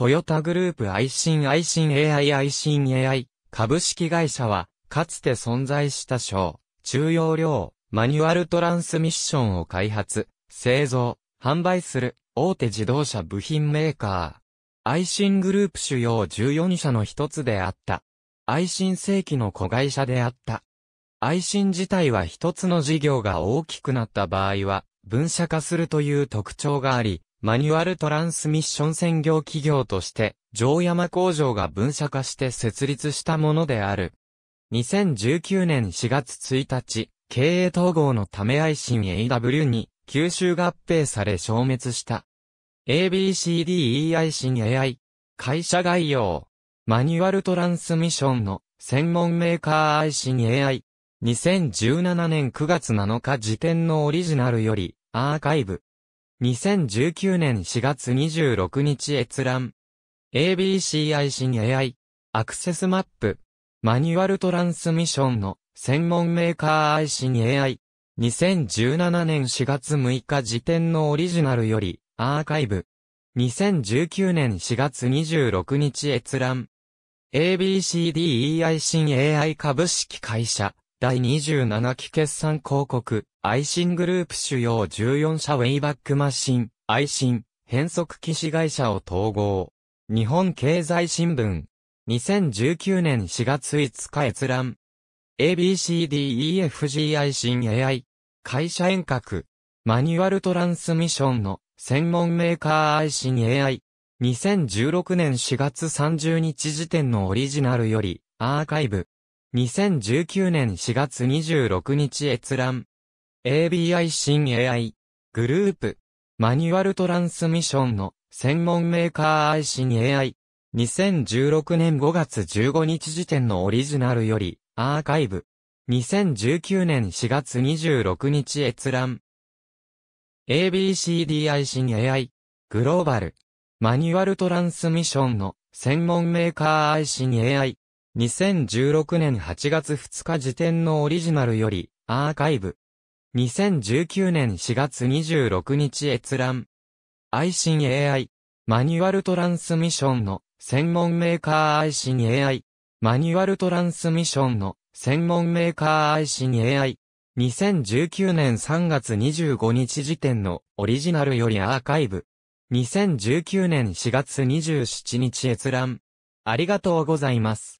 トヨタグループ愛イ愛ン AI 愛ン AI 株式会社は、かつて存在した小、中容量、マニュアルトランスミッションを開発、製造、販売する大手自動車部品メーカー。愛ングループ主要14社の一つであった。愛ン世紀の子会社であった。愛ン自体は一つの事業が大きくなった場合は、分社化するという特徴があり、マニュアルトランスミッション専業企業として、城山工場が分社化して設立したものである。2019年4月1日、経営統合のため愛心 AW に吸収合併され消滅した。ABCDE i 心 AI。会社概要。マニュアルトランスミッションの専門メーカー愛心 AI。2017年9月7日時点のオリジナルよりアーカイブ。2019年4月26日閲覧。ABCI 新 AI。アクセスマップ。マニュアルトランスミッションの専門メーカー i 新 AI。2017年4月6日時点のオリジナルよりアーカイブ。2019年4月26日閲覧。ABCDEI 新 AI 株式会社。第27期決算広告、愛心グループ主要14社ウェイバックマシン、愛心変則騎士会社を統合。日本経済新聞。2019年4月5日閲覧。ABCDEFG 愛心。AI。会社遠隔。マニュアルトランスミッションの専門メーカー愛心。AI。2016年4月30日時点のオリジナルより、アーカイブ。2019年4月26日閲覧。ABI 新 AI グループマニュアルトランスミッションの専門メーカー i 新 AI 2016年5月15日時点のオリジナルよりアーカイブ2019年4月26日閲覧 ABCDI 新 AI グローバルマニュアルトランスミッションの専門メーカー i 新 AI 2016年8月2日時点のオリジナルより、アーカイブ。2019年4月26日閲覧。愛心 AI。マニュアルトランスミッションの専門メーカー愛心 AI。マニュアルトランスミッションの専門メーカー愛心 AI。2019年3月25日時点のオリジナルよりアーカイブ。2019年4月27日閲覧。ありがとうございます。